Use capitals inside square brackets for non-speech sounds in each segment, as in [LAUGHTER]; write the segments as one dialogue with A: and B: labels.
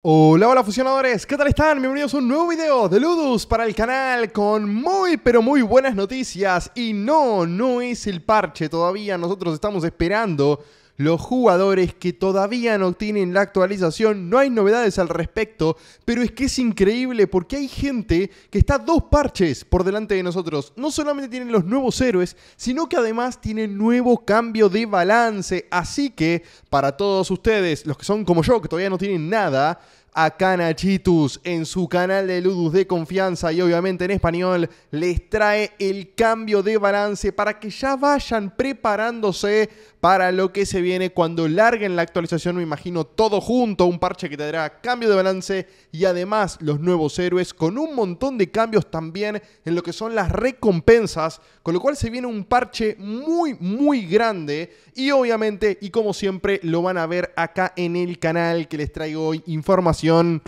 A: Hola, hola fusionadores, ¿qué tal están? Bienvenidos a un nuevo video de Ludus para el canal con muy pero muy buenas noticias y no, no es el parche todavía, nosotros estamos esperando los jugadores que todavía no tienen la actualización. No hay novedades al respecto, pero es que es increíble porque hay gente que está dos parches por delante de nosotros. No solamente tienen los nuevos héroes, sino que además tienen nuevo cambio de balance. Así que, para todos ustedes, los que son como yo, que todavía no tienen nada, acá Nachitus en su canal de Ludus de confianza y obviamente en español les trae el cambio de balance para que ya vayan preparándose para lo que se viene cuando larguen la actualización, me imagino todo junto, un parche que tendrá cambio de balance y además los nuevos héroes con un montón de cambios también en lo que son las recompensas, con lo cual se viene un parche muy muy grande y obviamente y como siempre lo van a ver acá en el canal que les traigo hoy información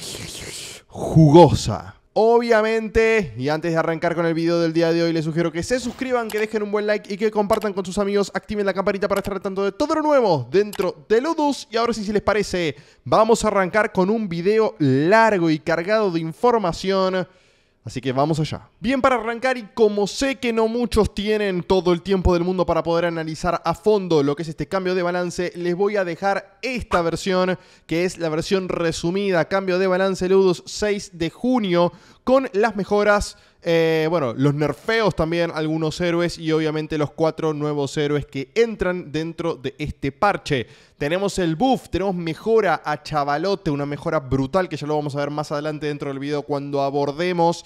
A: jugosa. Obviamente, y antes de arrancar con el video del día de hoy, les sugiero que se suscriban, que dejen un buen like y que compartan con sus amigos, activen la campanita para estar al tanto de todo lo nuevo dentro de Ludus. Y ahora sí, si les parece, vamos a arrancar con un video largo y cargado de información Así que vamos allá. Bien, para arrancar, y como sé que no muchos tienen todo el tiempo del mundo para poder analizar a fondo lo que es este cambio de balance, les voy a dejar esta versión, que es la versión resumida, cambio de balance Ludus 6 de junio, con las mejoras eh, bueno, los nerfeos también, algunos héroes y obviamente los cuatro nuevos héroes que entran dentro de este parche. Tenemos el buff, tenemos mejora a Chavalote, una mejora brutal que ya lo vamos a ver más adelante dentro del video cuando abordemos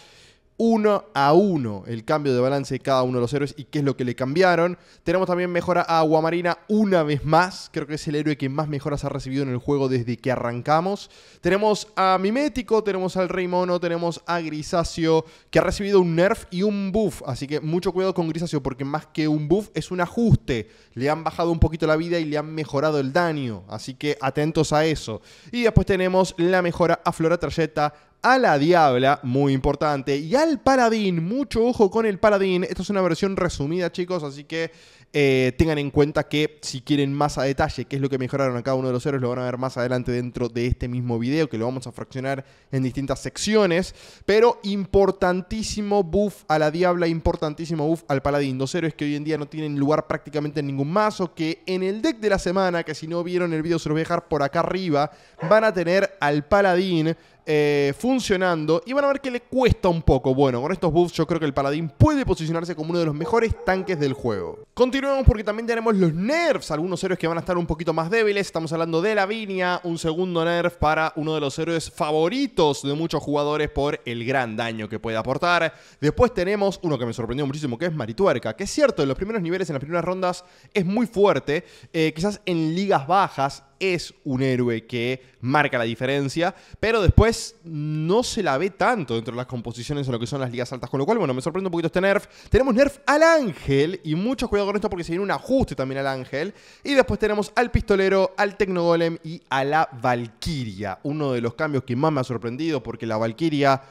A: uno a uno el cambio de balance de cada uno de los héroes y qué es lo que le cambiaron. Tenemos también mejora a Aguamarina una vez más. Creo que es el héroe que más mejoras ha recibido en el juego desde que arrancamos. Tenemos a Mimético, tenemos al Rey Mono, tenemos a Grisáceo, que ha recibido un nerf y un buff. Así que mucho cuidado con grisacio porque más que un buff es un ajuste. Le han bajado un poquito la vida y le han mejorado el daño. Así que atentos a eso. Y después tenemos la mejora a Flora Trayeta, a la Diabla, muy importante, y al Paladín, mucho ojo con el Paladín. Esto es una versión resumida, chicos, así que eh, tengan en cuenta que si quieren más a detalle qué es lo que mejoraron a cada uno de los héroes, lo van a ver más adelante dentro de este mismo video, que lo vamos a fraccionar en distintas secciones. Pero importantísimo buff a la Diabla, importantísimo buff al Paladín. Dos héroes que hoy en día no tienen lugar prácticamente en ningún mazo, que en el deck de la semana, que si no vieron el video se los voy a dejar por acá arriba, van a tener al Paladín eh, funcionando y van a ver que le cuesta un poco. Bueno, con estos buffs yo creo que el paladín puede posicionarse como uno de los mejores tanques del juego. Continuamos porque también tenemos los nerfs, algunos héroes que van a estar un poquito más débiles. Estamos hablando de Lavinia, un segundo nerf para uno de los héroes favoritos de muchos jugadores por el gran daño que puede aportar. Después tenemos uno que me sorprendió muchísimo, que es Marituerca, que es cierto, en los primeros niveles, en las primeras rondas es muy fuerte. Eh, quizás en ligas bajas es un héroe que marca la diferencia, pero después no se la ve tanto dentro de las composiciones o lo que son las ligas altas, con lo cual, bueno, me sorprende un poquito este nerf. Tenemos nerf al ángel, y mucho cuidado con esto porque se viene un ajuste también al ángel, y después tenemos al pistolero, al tecnogolem y a la valquiria, uno de los cambios que más me ha sorprendido porque la valquiria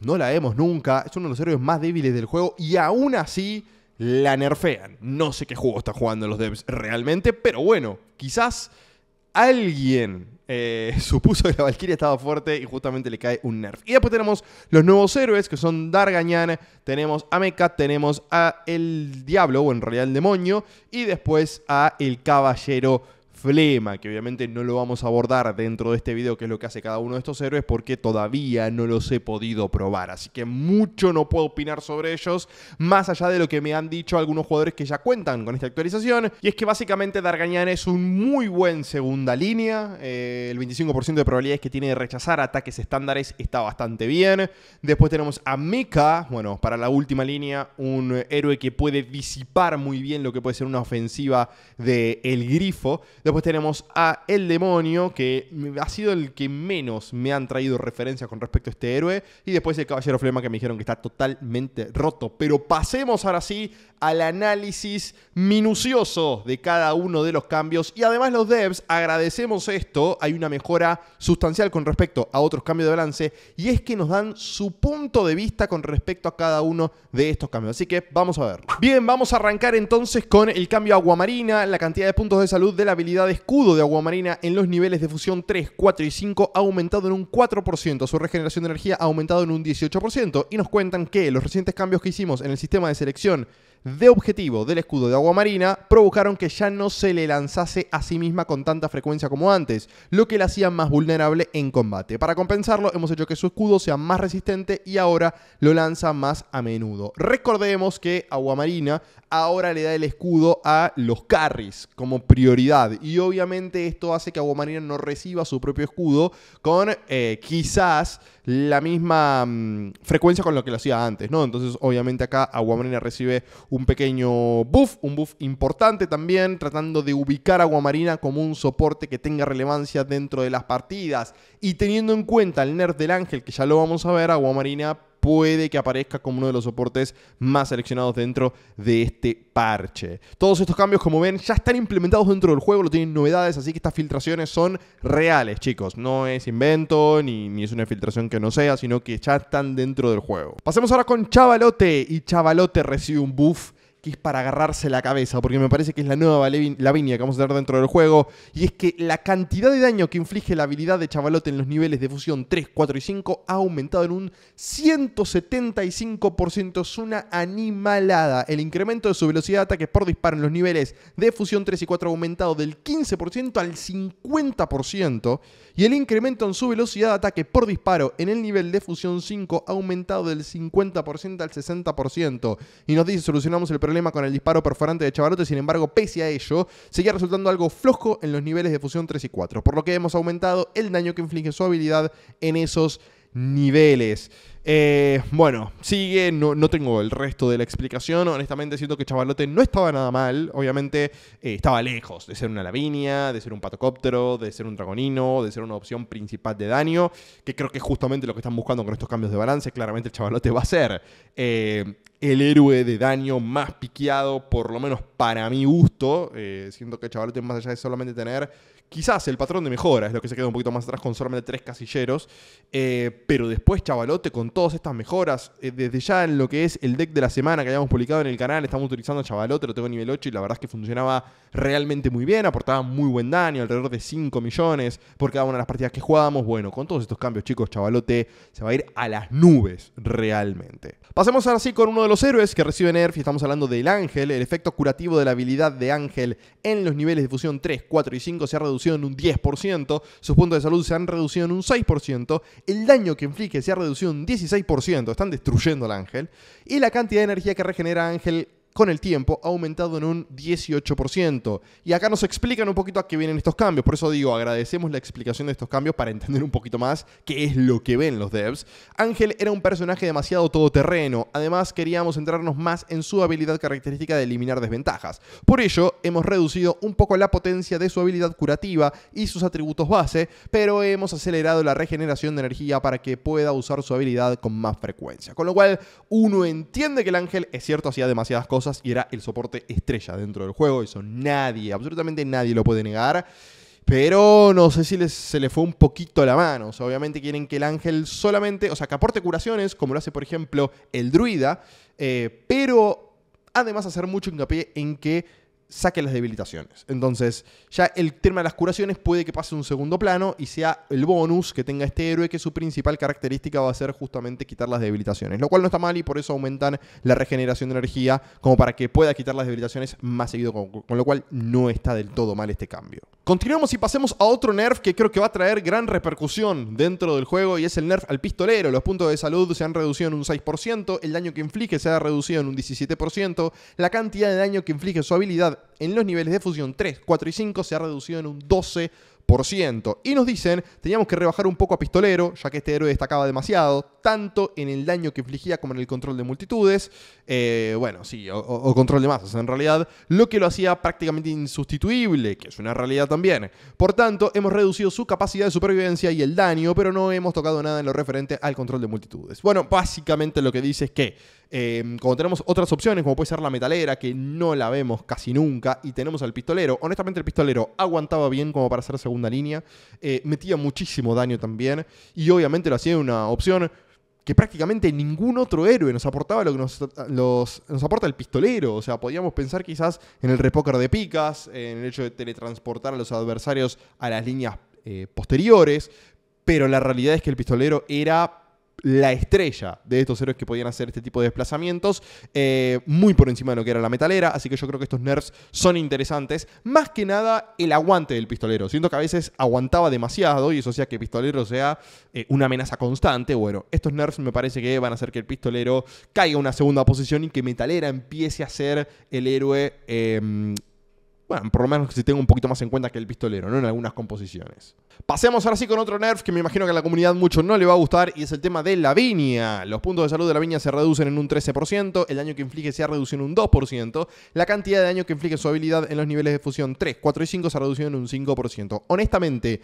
A: no la vemos nunca, es uno de los héroes más débiles del juego y aún así la nerfean. No sé qué juego están jugando los devs realmente, pero bueno, quizás alguien eh, [LAUGHS] supuso que la Valkyria estaba fuerte y justamente le cae un nerf. Y después tenemos los nuevos héroes, que son Dargañan, tenemos a Mecha, tenemos a el Diablo, o en realidad el demonio, y después a el Caballero que obviamente no lo vamos a abordar dentro de este video, que es lo que hace cada uno de estos héroes, porque todavía no los he podido probar. Así que mucho no puedo opinar sobre ellos, más allá de lo que me han dicho algunos jugadores que ya cuentan con esta actualización. Y es que básicamente Dargañán es un muy buen segunda línea. Eh, el 25% de probabilidades que tiene de rechazar ataques estándares está bastante bien. Después tenemos a Mika, bueno, para la última línea, un héroe que puede disipar muy bien lo que puede ser una ofensiva de El Grifo. Después tenemos a El Demonio, que ha sido el que menos me han traído referencia con respecto a este héroe. Y después el Caballero Flema, que me dijeron que está totalmente roto. Pero pasemos ahora sí al análisis minucioso de cada uno de los cambios. Y además los devs agradecemos esto. Hay una mejora sustancial con respecto a otros cambios de balance. Y es que nos dan su punto de vista con respecto a cada uno de estos cambios. Así que vamos a ver Bien, vamos a arrancar entonces con el cambio Aguamarina, la cantidad de puntos de salud de la habilidad de escudo de agua marina en los niveles de fusión 3, 4 y 5 ha aumentado en un 4%, su regeneración de energía ha aumentado en un 18%, y nos cuentan que los recientes cambios que hicimos en el sistema de selección de objetivo del escudo de Aguamarina... provocaron que ya no se le lanzase a sí misma con tanta frecuencia como antes, lo que la hacía más vulnerable en combate. Para compensarlo, hemos hecho que su escudo sea más resistente y ahora lo lanza más a menudo. Recordemos que Aguamarina... ahora le da el escudo a los carries como prioridad y obviamente esto hace que agua marina no reciba su propio escudo con eh, quizás la misma mm, frecuencia con lo que lo hacía antes, ¿no? Entonces, obviamente acá Aguamarina recibe un pequeño buff, un buff importante también, tratando de ubicar a Guamarina como un soporte que tenga relevancia dentro de las partidas. Y teniendo en cuenta el nerf del ángel, que ya lo vamos a ver, Aguamarina puede que aparezca como uno de los soportes más seleccionados dentro de este parche. Todos estos cambios, como ven, ya están implementados dentro del juego, lo tienen novedades, así que estas filtraciones son reales, chicos. No es invento, ni, ni es una filtración que no sea, sino que ya están dentro del juego. Pasemos ahora con Chavalote, y Chavalote recibe un buff que es para agarrarse la cabeza, porque me parece que es la nueva Lavinia que vamos a tener dentro del juego, y es que la cantidad de daño que inflige la habilidad de Chavalote en los niveles de fusión 3, 4 y 5 ha aumentado en un 175%, es una animalada. El incremento de su velocidad de ataque por disparo en los niveles de fusión 3 y 4 ha aumentado del 15% al 50%, y el incremento en su velocidad de ataque por disparo en el nivel de fusión 5 ha aumentado del 50% al 60%, y nos dice solucionamos el problema con el disparo perforante de Chavarote, sin embargo, pese a ello, seguía resultando algo flojo en los niveles de fusión 3 y 4, por lo que hemos aumentado el daño que inflige su habilidad en esos niveles. Eh, bueno, sigue, no, tengo el resto de la explicación. Honestamente, siento que Chavalote no estaba nada mal. Obviamente, eh, estaba lejos de ser una Lavinia, de ser un patocóptero, de ser un dragonino, de ser una opción principal de daño, que creo que es justamente lo que están buscando con estos cambios de balance. Claramente, el Chavalote va a ser eh, el héroe de daño más piqueado, por lo menos para mi gusto. siento que Chavalote, más allá de solamente tener Quizás el patrón de mejora es lo que se queda un poquito más atrás con solamente tres casilleros. Eh, pero después, chavalote, con todas estas mejoras, eh, desde ya en lo que es el deck de la semana que hayamos publicado en el canal, estamos utilizando chavalote, lo tengo nivel 8 y la verdad es que funcionaba realmente muy bien, aportaba muy buen daño, alrededor de 5 millones por cada una de las partidas que jugábamos. Bueno, con todos estos cambios, chicos, chavalote se va a ir a las nubes realmente. Pasemos ahora sí con uno de los héroes que recibe nerf y estamos hablando del ángel. El efecto curativo de la habilidad de ángel en los niveles de fusión 3, 4 y 5 se ha reducido en un 10%, sus puntos de salud se han reducido en un 6%, el daño que inflige se ha reducido en un 16%, están destruyendo al ángel, y la cantidad de energía que regenera Ángel con el tiempo ha aumentado en un 18%. Y acá nos explican un poquito a qué vienen estos cambios. Por eso digo, agradecemos la explicación de estos cambios para entender un poquito más qué es lo que ven los devs. Ángel era un personaje demasiado todoterreno. Además, queríamos centrarnos más en su habilidad característica de eliminar desventajas. Por ello, hemos reducido un poco la potencia de su habilidad curativa y sus atributos base, pero hemos acelerado la regeneración de energía para que pueda usar su habilidad con más frecuencia. Con lo cual, uno entiende que el ángel, es cierto, hacía demasiadas cosas y era el soporte estrella dentro del juego. Eso nadie, absolutamente nadie lo puede negar. Pero no sé si se le fue un poquito la mano. O sea, obviamente quieren que el ángel solamente, o sea, que aporte curaciones, como lo hace por ejemplo el druida, eh, pero además hacer mucho hincapié en que saque las debilitaciones. Entonces, ya el tema de las curaciones puede que pase un segundo plano y sea el bonus que tenga este héroe que su principal característica va a ser justamente quitar las debilitaciones, lo cual no está mal y por eso aumentan la regeneración de energía como para que pueda quitar las debilitaciones más seguido, con, lo cual no está del todo mal este cambio. Continuamos y pasemos a otro nerf que creo que va a traer gran repercusión dentro del juego y es el nerf al pistolero. Los puntos de salud se han reducido en un 6%, el daño que inflige se ha reducido en un 17%, la cantidad de daño que inflige su habilidad en los niveles de fusión 3, 4 y 5 se ha reducido en un 12%. Y nos dicen, teníamos que rebajar un poco a Pistolero, ya que este héroe destacaba demasiado, tanto en el daño que infligía como en el control de multitudes, eh, bueno, sí, o, o, control de masas en realidad, lo que lo hacía prácticamente insustituible, que es una realidad también. Por tanto, hemos reducido su capacidad de supervivencia y el daño, pero no hemos tocado nada en lo referente al control de multitudes. Bueno, básicamente lo que dice es que Em, como tenemos otras opciones, como puede ser la metalera, que no la vemos casi nunca, y tenemos al pistolero. Honestamente, el pistolero aguantaba bien como para hacer segunda línea, eh, metía muchísimo daño también, y obviamente lo hacía una opción que prácticamente ningún otro héroe nos aportaba lo que nos, aporta el pistolero. O sea, podíamos pensar quizás en el repóker de picas, en el hecho de teletransportar a los adversarios a las líneas eh, posteriores, pero la realidad es que el pistolero era la estrella de estos héroes que podían hacer este tipo de desplazamientos, eh, muy por encima de lo que era la metalera, así que yo creo que estos nerfs son interesantes. Más que nada, el aguante del pistolero. Siento que a veces aguantaba demasiado y eso hacía que el pistolero sea eh, una amenaza constante. Bueno, estos nerfs me parece que van a hacer que el pistolero caiga a una segunda posición y que metalera empiece a ser el héroe. Em, bueno, por lo menos si tengo un poquito más en cuenta que el pistolero, ¿no? En algunas composiciones. Pasemos ahora sí con otro nerf que me imagino que a la comunidad mucho no le va a gustar y es el tema de la viña. Los puntos de salud de la viña se reducen en un 13%, el daño que inflige se ha reducido en un 2%, la cantidad de daño que inflige su habilidad en los niveles de fusión 3, 4 y 5 se ha reducido en un 5%. Honestamente,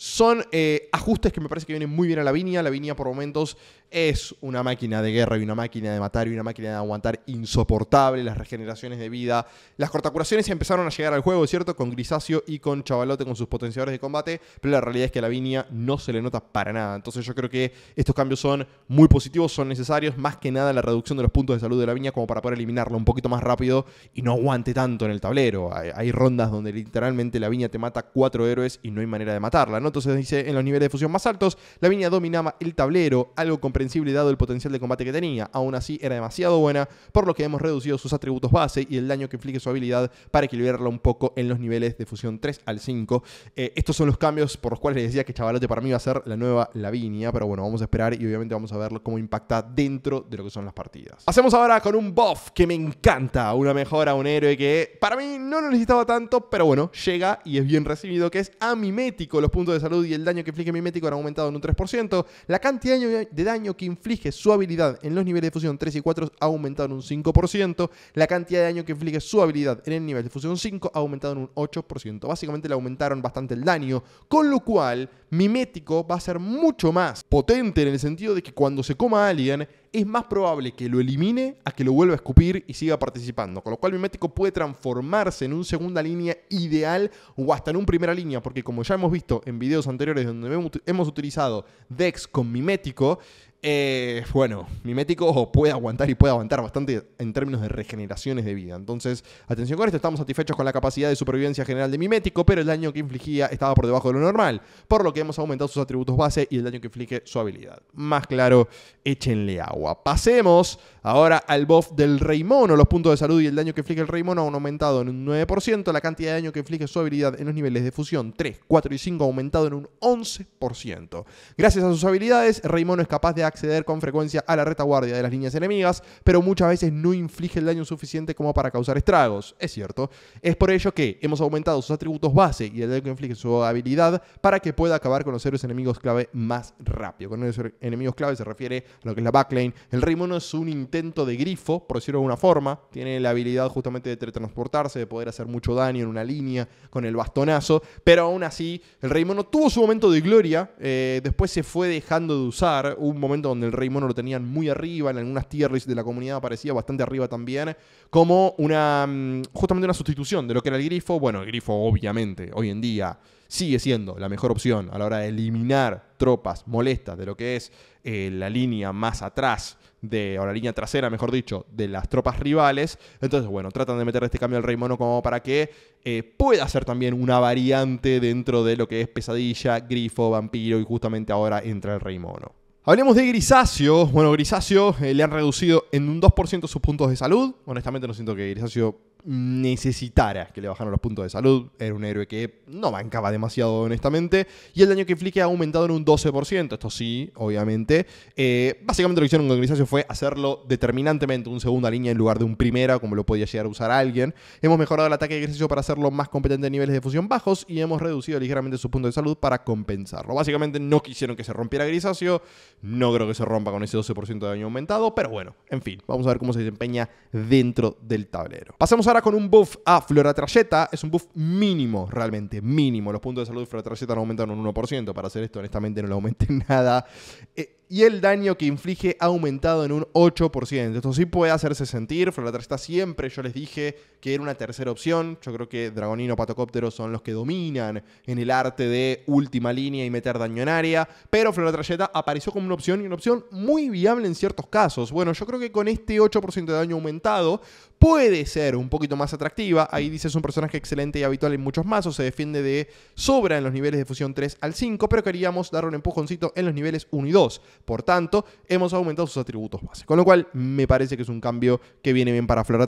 A: son eh, ajustes que me parece que vienen muy bien a la viña. La viña por momentos es una máquina de guerra y una máquina de matar y una máquina de aguantar insoportable, las regeneraciones de vida. Las cortacuraciones empezaron a llegar al juego, ¿cierto? Con Grisacio y con Chavalote con sus potenciadores de combate, pero la realidad es que a la viña no se le nota para nada. Entonces yo creo que estos cambios son muy positivos, son necesarios, más que nada la reducción de los puntos de salud de la viña como para poder eliminarlo un poquito más rápido y no aguante tanto en el tablero. Hay, rondas donde literalmente la viña te mata cuatro héroes y no hay manera de matarla, Entonces dice, en los niveles de fusión más altos, la viña dominaba el tablero, algo completamente dado el potencial de combate que tenía. Aún así, era demasiado buena, por lo que hemos reducido sus atributos base y el daño que inflige su habilidad para equilibrarla un poco en los niveles de fusión 3 al 5. Eh, estos son los cambios por los cuales les decía que Chavalote para mí va a ser la nueva Lavinia, pero bueno, vamos a esperar y obviamente vamos a ver cómo impacta dentro de lo que son las partidas. Hacemos ahora con un buff que me encanta, una mejora, a un héroe que para mí no lo necesitaba tanto, pero bueno, llega y es bien recibido, que es a mimético. Los puntos de salud y el daño que inflige mimético han aumentado en un 3%. La cantidad de daño que inflige su habilidad en los niveles de fusión 3 y 4 ha aumentado en un 5%, la cantidad de daño que inflige su habilidad en el nivel de fusión 5 ha aumentado en un 8%. Básicamente le aumentaron bastante el daño, con lo cual Mimético va a ser mucho más potente en el sentido de que cuando se coma a alguien, es más probable que lo elimine a que lo vuelva a escupir y siga participando. Con lo cual Mimético puede transformarse en un segunda línea ideal o hasta en un primera línea, porque como ya hemos visto en videos anteriores donde hemos utilizado Dex con Mimético, eh, bueno, Mimético puede aguantar y puede aguantar bastante en términos de regeneraciones de vida. Entonces, atención con esto, estamos satisfechos con la capacidad de supervivencia general de Mimético, pero el daño que infligía estaba por debajo de lo normal, por lo que hemos aumentado sus atributos base y el daño que inflige su habilidad. Más claro, échenle agua. Pasemos ahora al buff del Rey Los puntos de salud y el daño que inflige el Rey Mono han aumentado en un 9%. La cantidad de daño que inflige su habilidad en los niveles de fusión 3, 4 y 5 ha aumentado en un 11%. Gracias a sus habilidades, Rey es capaz de acceder con frecuencia a la retaguardia de las líneas enemigas, pero muchas veces no inflige el daño suficiente como para causar estragos. Es cierto. Es por ello que hemos aumentado sus atributos base y el daño que inflige su habilidad para que pueda acabar con los héroes enemigos clave más rápido. Con los enemigos clave se refiere a lo que es la backlane el Rey Mono es un intento de grifo, por decirlo de alguna forma. Tiene la habilidad justamente de teletransportarse, de poder hacer mucho daño en una línea con el bastonazo. Pero aún así, el Rey Mono tuvo su momento de gloria. Eh, después se fue dejando de usar. un momento donde el Rey Mono lo tenían muy arriba. En algunas tierras de la comunidad aparecía bastante arriba también. Como una. Mm, justamente una sustitución de lo que era el grifo. Bueno, el grifo, obviamente, hoy en día sigue siendo la mejor opción a la hora de eliminar tropas molestas de lo que es eh, la línea más atrás de, o la línea trasera, mejor dicho, de las tropas rivales. Entonces, bueno, tratan de meter este cambio al Rey Mono como para que eh, pueda ser también una variante dentro de lo que es pesadilla, grifo, vampiro y justamente ahora entra el Rey Mono. Hablemos de Grisacio. Bueno, Grisacio eh, le han reducido en un 2% sus puntos de salud. Honestamente no siento que Grisacio necesitara que le bajaran los puntos de salud. Era un héroe que no bancaba demasiado, honestamente. Y el daño que inflige ha aumentado en un 12%. Esto sí, obviamente. Eh, básicamente lo que hicieron con Grisacio fue hacerlo determinantemente un segunda línea en lugar de un primera, como lo podía llegar a usar alguien. Hemos mejorado el ataque de Grisacio para hacerlo más competente en niveles de fusión bajos y hemos reducido ligeramente su punto de salud para compensarlo. Básicamente no quisieron que se rompiera Grisacio. No creo que se rompa con ese 12% de daño aumentado. Pero bueno, en fin, vamos a ver cómo se desempeña dentro del tablero. Pasamos ahora con un buff a Floratrayeta. Es un buff mínimo, realmente, mínimo. Los puntos de salud de Floratrayeta no aumentan un 1%. Para hacer esto, honestamente, no le aumenten [LAUGHS] nada. Eh, y el daño que inflige ha aumentado en un 8%. Esto sí puede hacerse sentir. Flora está siempre, yo les dije que era una tercera opción. Yo creo que Dragonino Patocóptero son los que dominan en el arte de última línea y meter daño en área. Pero Tralleta apareció como una opción y una opción muy viable en ciertos casos. Bueno, yo creo que con este 8% de daño aumentado puede ser un poquito más atractiva. Ahí dice es un personaje excelente y habitual en muchos mazos. Se defiende de sobra en los niveles de fusión 3 al 5, pero queríamos dar un empujoncito en los niveles 1 y 2. Por tanto, hemos aumentado sus atributos base. Con lo cual, me parece que es un cambio que viene bien para Flora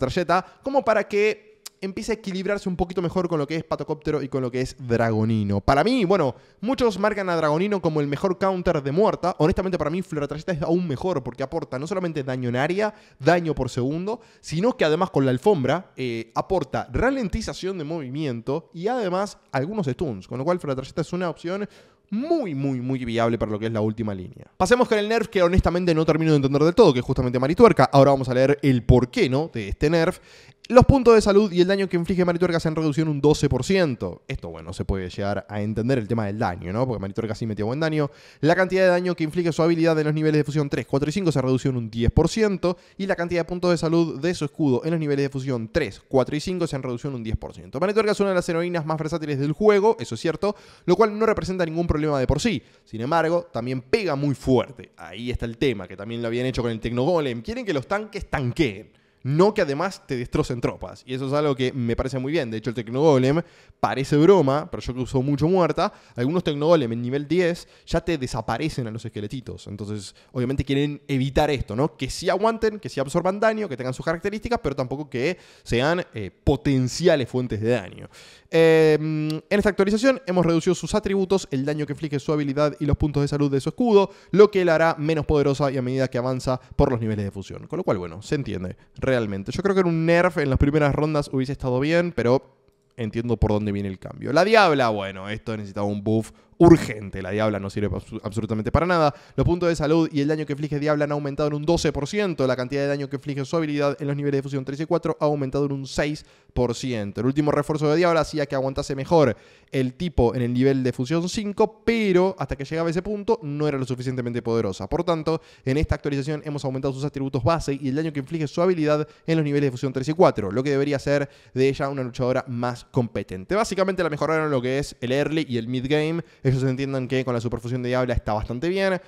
A: como para que empiece a equilibrarse un poquito mejor con lo que es Patocóptero y con lo que es Dragonino. Para mí, bueno, muchos marcan a Dragonino como el mejor counter de muerta. Honestamente, para mí, Floratralleta es aún mejor porque aporta no solamente daño en área, daño por segundo, sino que además con la alfombra eh, aporta ralentización de movimiento y además algunos stuns. Con lo cual, Flora Tarjeta es una opción muy, muy, muy viable para lo que es la última línea. Pasemos con el nerf que honestamente no termino de entender del todo, que es justamente Marituerca. Ahora vamos a leer el porqué, ¿no? De este nerf. Los puntos de salud y el daño que inflige Maritorca se han reducido en un 12%. Esto, bueno, se puede llegar a entender el tema del daño, ¿no? Porque Maritorca sí metió buen daño. La cantidad de daño que inflige su habilidad en los niveles de fusión 3, 4 y 5 se reducido en un 10%. Y la cantidad de puntos de salud de su escudo en los niveles de fusión 3, 4 y 5 se han reducido en un 10%. Maritorca es una de las heroínas más versátiles del juego, eso es cierto, lo cual no representa ningún problema de por sí. Sin embargo, también pega muy fuerte. Ahí está el tema, que también lo habían hecho con el Tecnogolem. Quieren que los tanques tanqueen no que además te destrocen tropas. Y eso es algo que me parece muy bien. De hecho, el Tecnogolem parece broma, pero yo que uso mucho muerta, algunos Tecnogolem en nivel 10 ya te desaparecen a los esqueletitos. Entonces, obviamente quieren evitar esto, ¿no? Que sí aguanten, que sí absorban daño, que tengan sus características, pero tampoco que sean eh, potenciales fuentes de daño. Em, en esta actualización hemos reducido sus atributos, el daño que inflige su habilidad y los puntos de salud de su escudo, lo que la hará menos poderosa y a medida que avanza por los niveles de fusión. Con lo cual, bueno, se entiende realmente. Yo creo que en un nerf en las primeras rondas hubiese estado bien, pero entiendo por dónde viene el cambio. La Diabla, bueno, esto necesitaba un buff urgente. La Diabla no sirve absolutamente para nada. Los puntos de salud y el daño que inflige Diabla han aumentado en un 12%. La cantidad de daño que inflige su habilidad en los niveles de fusión 3 y 4 ha aumentado en un 6%. El último refuerzo de Diabla hacía que aguantase mejor el tipo en el nivel de fusión 5, pero hasta que llegaba a ese punto no era lo suficientemente poderosa. Por tanto, en esta actualización hemos aumentado sus atributos base y el daño que inflige su habilidad en los niveles de fusión 3 y 4, lo que debería hacer de ella una luchadora más competente. Básicamente la mejoraron lo que es el early y el mid game ellos entiendan que con la superfusión de Diabla está bastante bien.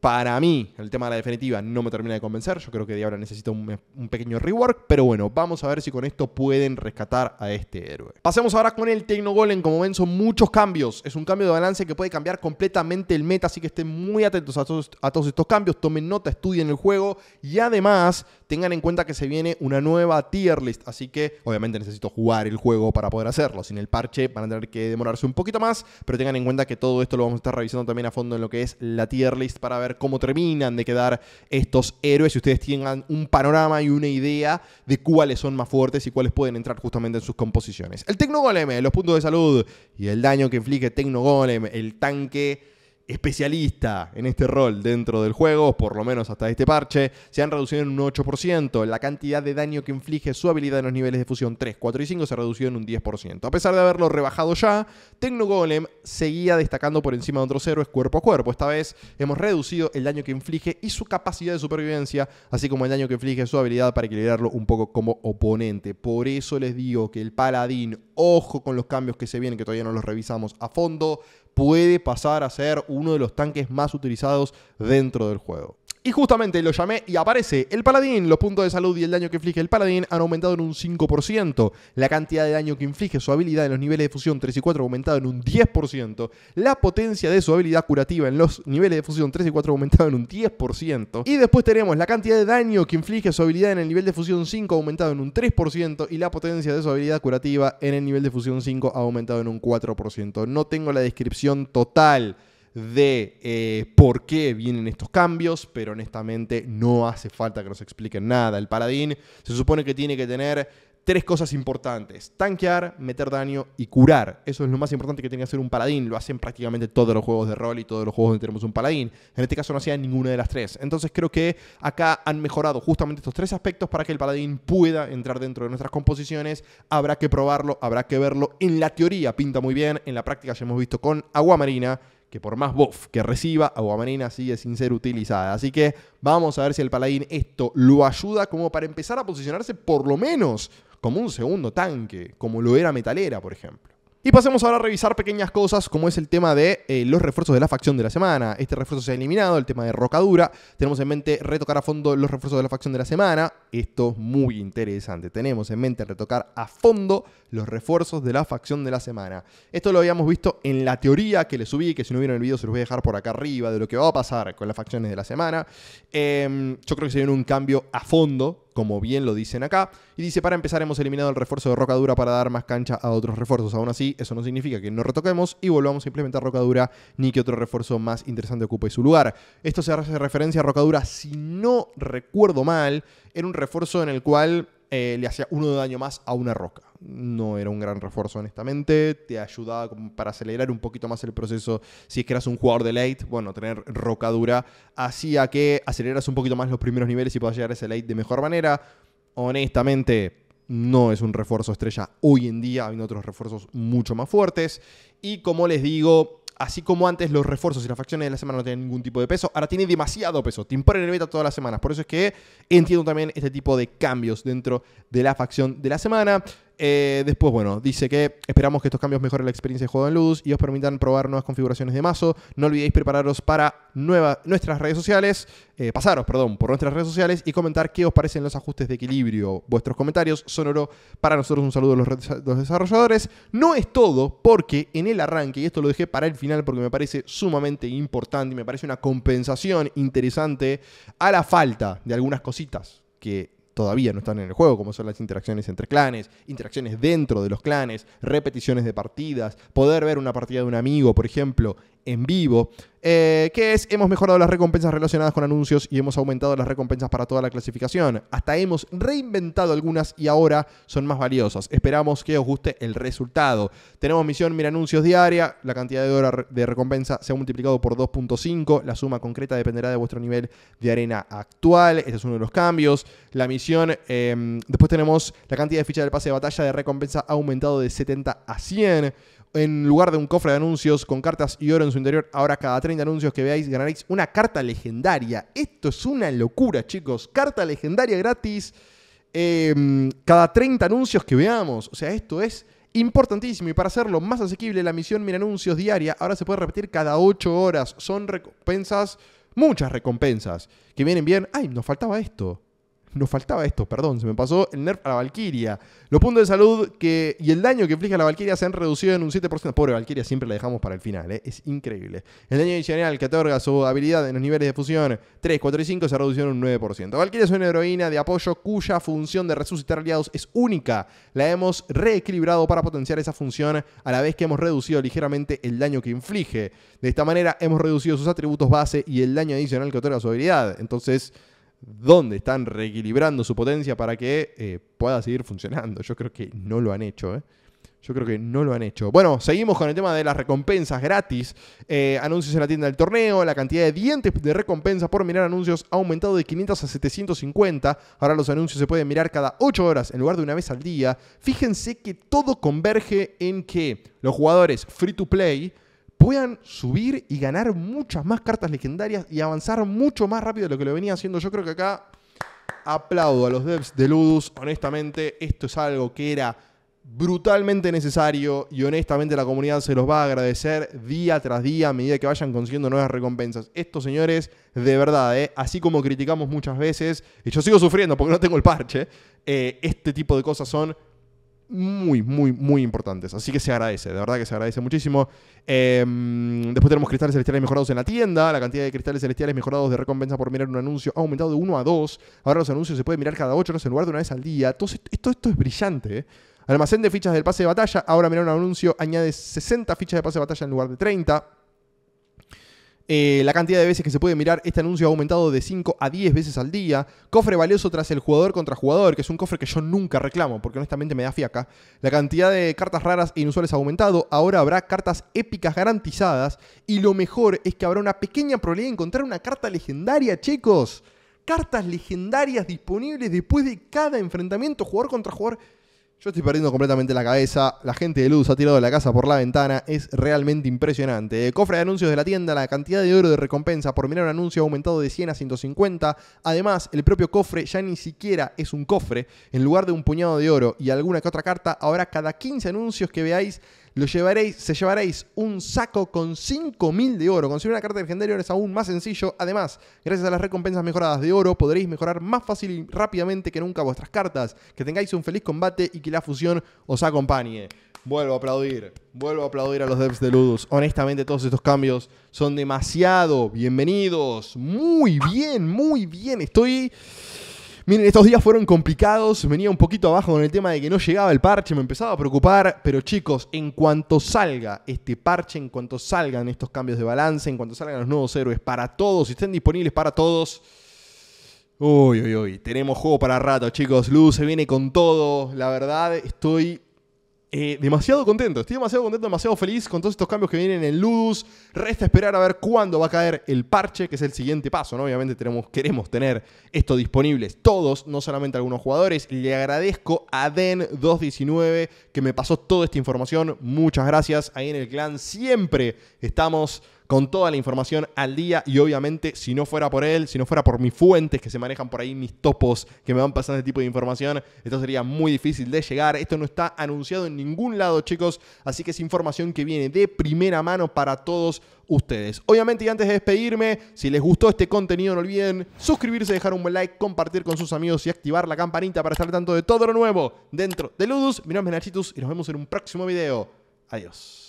A: Para mí, el tema de la definitiva no me termina de convencer. Yo creo que Diabla necesita un, un, pequeño rework. Pero bueno, vamos a ver si con esto pueden rescatar a este héroe. Pasemos ahora con el Tecnogolem. Como ven, son muchos cambios. Es un cambio de balance que puede cambiar completamente el meta. Así que estén muy atentos a todos, a todos estos cambios. Tomen nota, estudien el juego. Y además, tengan en cuenta que se viene una nueva tier list, así que obviamente necesito jugar el juego para poder hacerlo. Sin el parche van a tener que demorarse un poquito más, pero tengan en cuenta que todo esto lo vamos a estar revisando también a fondo en lo que es la tier list para ver cómo terminan de quedar estos héroes, y ustedes tengan un panorama y una idea de cuáles son más fuertes y cuáles pueden entrar justamente en sus composiciones. El Tecnogolem, los puntos de salud y el daño que inflige Tecnogolem, el tanque especialista en este rol dentro del juego, por lo menos hasta este parche, se han reducido en un 8%. La cantidad de daño que inflige su habilidad en los niveles de fusión 3, 4 y 5 se ha reducido en un 10%. A pesar de haberlo rebajado ya, Tecnogolem seguía destacando por encima de otros héroes cuerpo a cuerpo. Esta vez hemos reducido el daño que inflige y su capacidad de supervivencia, así como el daño que inflige su habilidad para equilibrarlo un poco como oponente. Por eso les digo que el paladín, ojo con los cambios que se vienen, que todavía no los revisamos a fondo, puede pasar a ser uno de los tanques más utilizados dentro del juego. Y justamente lo llamé y aparece el paladín. Los puntos de salud y el daño que inflige el paladín han aumentado en un 5%. La cantidad de daño que inflige su habilidad en los niveles de fusión 3 y 4 ha aumentado en un 10%. La potencia de su habilidad curativa en los niveles de fusión 3 y 4 ha aumentado en un 10%. Y después tenemos la cantidad de daño que inflige su habilidad en el nivel de fusión 5 ha aumentado en un 3%. Y la potencia de su habilidad curativa en el nivel de fusión 5 ha aumentado en un 4%. No tengo la descripción total de eh, por qué vienen estos cambios, pero honestamente no hace falta que nos expliquen nada. El paladín se supone que tiene que tener tres cosas importantes. Tanquear, meter daño y curar. Eso es lo más importante que tiene que hacer un paladín. Lo hacen prácticamente todos los juegos de rol y todos los juegos donde tenemos un paladín. En este caso no hacía ninguna de las tres. Entonces creo que acá han mejorado justamente estos tres aspectos para que el paladín pueda entrar dentro de nuestras composiciones. Habrá que probarlo, habrá que verlo. En la teoría pinta muy bien, en la práctica ya hemos visto con Agua Marina que por más buff que reciba, Aguamarina sigue sin ser utilizada. Así que vamos a ver si el paladín esto lo ayuda como para empezar a posicionarse por lo menos como un segundo tanque, como lo era Metalera, por ejemplo. Y pasemos ahora a revisar pequeñas cosas, como es el tema de eh, los refuerzos de la facción de la semana. Este refuerzo se ha eliminado, el tema de rocadura. Tenemos en mente retocar a fondo los refuerzos de la facción de la semana. Esto es muy interesante. Tenemos en mente retocar a fondo los refuerzos de la facción de la semana. Esto lo habíamos visto en la teoría que les subí, que si no vieron el video se los voy a dejar por acá arriba, de lo que va a pasar con las facciones de la semana. Em, yo creo que se viene un cambio a fondo como bien lo dicen acá. Y dice, para empezar hemos eliminado el refuerzo de rocadura para dar más cancha a otros refuerzos. Aún así, eso no significa que no retoquemos y volvamos a implementar rocadura ni que otro refuerzo más interesante ocupe su lugar. Esto se hace referencia a rocadura, si no recuerdo mal, era un refuerzo en el cual eh, le hacía uno de daño más a una roca no era un gran refuerzo, honestamente. Te ayudaba para acelerar un poquito más el proceso. Si es que eras un jugador de late, bueno, tener rocadura hacía que aceleras un poquito más los primeros niveles y puedas llegar a ese late de mejor manera. Honestamente, no es un refuerzo estrella hoy en día, hay otros refuerzos mucho más fuertes. Y como les digo, así como antes los refuerzos y las facciones de la semana no tenían ningún tipo de peso, ahora tiene demasiado peso, te en el meta todas las semanas. Por eso es que entiendo también este tipo de cambios dentro de la facción de la semana. Eh, después, bueno, dice que esperamos que estos cambios mejoren la experiencia de juego en luz y os permitan probar nuevas configuraciones de mazo. No olvidéis prepararos para nuestras redes sociales, eh, pasaros, perdón, por nuestras redes sociales y comentar qué os parecen los ajustes de equilibrio. Vuestros comentarios son oro para nosotros. Un saludo a los, los desarrolladores. No es todo porque en el arranque, y esto lo dejé para el final porque me parece sumamente importante y me parece una compensación interesante a la falta de algunas cositas que todavía no están en el juego, como son las interacciones entre clanes, interacciones dentro de los clanes, repeticiones de partidas, poder ver una partida de un amigo, por ejemplo, en vivo. Eh, ¿Qué que es, hemos mejorado las recompensas relacionadas con anuncios y hemos aumentado las recompensas para toda la clasificación. Hasta hemos reinventado algunas y ahora son más valiosas. Esperamos que os guste el resultado. Tenemos misión Mira Anuncios diaria. La cantidad de dólar de recompensa se ha multiplicado por 2.5. La suma concreta dependerá de vuestro nivel de arena actual. Este es uno de los cambios. La misión, em, después tenemos la cantidad de ficha del pase de batalla de recompensa ha aumentado de 70 a 100. En lugar de un cofre de anuncios con cartas y oro en su interior, ahora cada 30 anuncios que veáis ganaréis una carta legendaria. Esto es una locura, chicos. Carta legendaria gratis. Em, cada 30 anuncios que veamos. O sea, esto es importantísimo. Y para hacerlo más asequible, la misión Mira Anuncios diaria ahora se puede repetir cada 8 horas. Son recompensas, muchas recompensas, que vienen bien. ¡Ay, nos faltaba esto! nos faltaba esto, perdón, se me pasó el nerf a la Valkyria. Los puntos de salud que, y el daño que inflige a la Valkyria se han reducido en un 7%. Pobre Valkyria, siempre la dejamos para el final, ¿eh? es increíble. El daño adicional que otorga su habilidad en los niveles de fusión 3, 4 y 5 se ha reducido en un 9%. Valkyria es una heroína de apoyo cuya función de resucitar aliados es única. La hemos reequilibrado para potenciar esa función a la vez que hemos reducido ligeramente el daño que inflige. De esta manera hemos reducido sus atributos base y el daño adicional que otorga su habilidad. Entonces, dónde están reequilibrando su potencia para que eh, pueda seguir funcionando. Yo creo que no lo han hecho. ¿eh? Yo creo que no lo han hecho. Bueno, seguimos con el tema de las recompensas gratis. Eh, anuncios en la tienda del torneo. La cantidad de dientes de recompensa por mirar anuncios ha aumentado de 500 a 750. Ahora los anuncios se pueden mirar cada 8 horas en lugar de una vez al día. Fíjense que todo converge en que los jugadores free to play puedan subir y ganar muchas más cartas legendarias y avanzar mucho más rápido de lo que lo venía haciendo. Yo creo que acá aplaudo a los devs de Ludus. Honestamente, esto es algo que era brutalmente necesario y honestamente la comunidad se los va a agradecer día tras día a medida que vayan consiguiendo nuevas recompensas. Estos señores, de verdad, ¿eh? así como criticamos muchas veces, y yo sigo sufriendo porque no tengo el parche, eh, este tipo de cosas son muy, muy, muy importantes. Así que se agradece, de verdad que se agradece muchísimo. Em, después tenemos cristales celestiales mejorados en la tienda. La cantidad de cristales celestiales mejorados de recompensa por mirar un anuncio ha aumentado de 1 a 2. Ahora los anuncios se pueden mirar cada 8 horas en lugar de una vez al día. entonces esto, esto es brillante. ¿eh? Almacén de fichas del pase de batalla. Ahora mirar un anuncio añade 60 fichas de pase de batalla en lugar de 30. Eh, la cantidad de veces que se puede mirar este anuncio ha aumentado de 5 a 10 veces al día. Cofre valioso tras el jugador contra jugador, que es un cofre que yo nunca reclamo, porque honestamente me da fiaca. La cantidad de cartas raras e inusuales ha aumentado. Ahora habrá cartas épicas garantizadas. Y lo mejor es que habrá una pequeña probabilidad de encontrar una carta legendaria, chicos. Cartas legendarias disponibles después de cada enfrentamiento, jugador contra jugador. Yo estoy perdiendo completamente la cabeza. La gente de Luz ha tirado la casa por la ventana. Es realmente impresionante. Eh, cofre de anuncios de la tienda. La cantidad de oro de recompensa por mirar un anuncio ha aumentado de 100 a 150. Además, el propio cofre ya ni siquiera es un cofre. En lugar de un puñado de oro y alguna que otra carta, ahora cada 15 anuncios que veáis lo llevaréis, se llevaréis un saco con 5.000 de oro. Conseguir una carta legendaria es aún más sencillo. Además, gracias a las recompensas mejoradas de oro, podréis mejorar más fácil y rápidamente que nunca vuestras cartas. Que tengáis un feliz combate y que la fusión os acompañe. Vuelvo a aplaudir, vuelvo a aplaudir a los devs de Ludus. Honestamente, todos estos cambios son demasiado bienvenidos. Muy bien, muy bien. Estoy Miren, estos días fueron complicados, venía un poquito abajo con el tema de que no llegaba el parche, me empezaba a preocupar, pero chicos, en cuanto salga este parche, en cuanto salgan estos cambios de balance, en cuanto salgan los nuevos héroes para todos, y estén disponibles para todos, Uy, uy, uy, tenemos juego para rato, chicos. Luz se viene con todo. La verdad, estoy eh, demasiado contento, estoy demasiado contento, demasiado feliz con todos estos cambios que vienen en Ludus. Resta esperar a ver cuándo va a caer el parche, que es el siguiente paso, ¿no? Obviamente queremos tener esto disponible todos, no solamente algunos jugadores. Le agradezco a Den219 que me pasó toda esta información. Muchas gracias. Ahí en el clan siempre estamos con toda la información al día y obviamente si no fuera por él, si no fuera por mis fuentes que se manejan por ahí, mis topos que me van pasando este tipo de información, esto sería muy difícil de llegar. Esto no está anunciado en ningún lado, chicos, así que es información que viene de primera mano para todos ustedes. Obviamente, y antes de despedirme, si les gustó este contenido, no olviden suscribirse, dejar un buen like, compartir con sus amigos y activar la campanita para estar al tanto de todo lo nuevo dentro de Ludus. Mi nombre es Nachitus y nos vemos en un próximo video. Adiós.